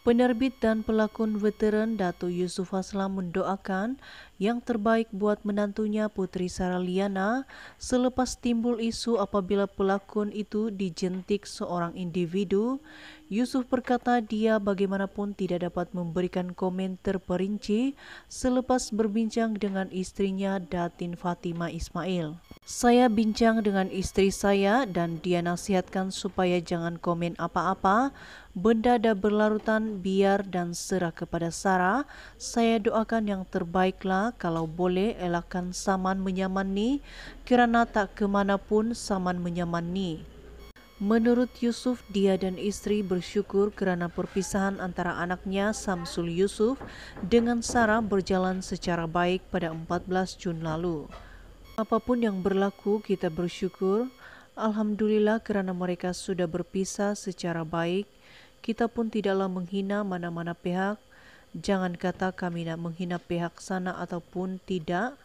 Penerbit dan pelakon veteran Dato Yusuf Aslam mendoakan yang terbaik buat menantunya Putri Liana selepas timbul isu apabila pelakon itu dijentik seorang individu. Yusuf berkata dia bagaimanapun tidak dapat memberikan komen terperinci selepas berbincang dengan istrinya Datin Fatima Ismail. Saya bincang dengan istri saya dan dia nasihatkan supaya jangan komen apa-apa, benda ada berlarutan biar dan serah kepada Sarah. Saya doakan yang terbaiklah kalau boleh elakkan saman menyaman menyamani kerana tak kemana pun saman menyamani. Menurut Yusuf, dia dan istri bersyukur kerana perpisahan antara anaknya Samsul Yusuf dengan Sarah berjalan secara baik pada 14 Jun lalu. Apapun yang berlaku, kita bersyukur. Alhamdulillah kerana mereka sudah berpisah secara baik kita pun tidaklah menghina mana-mana pihak. Jangan kata kami tidak menghina pihak sana ataupun tidak.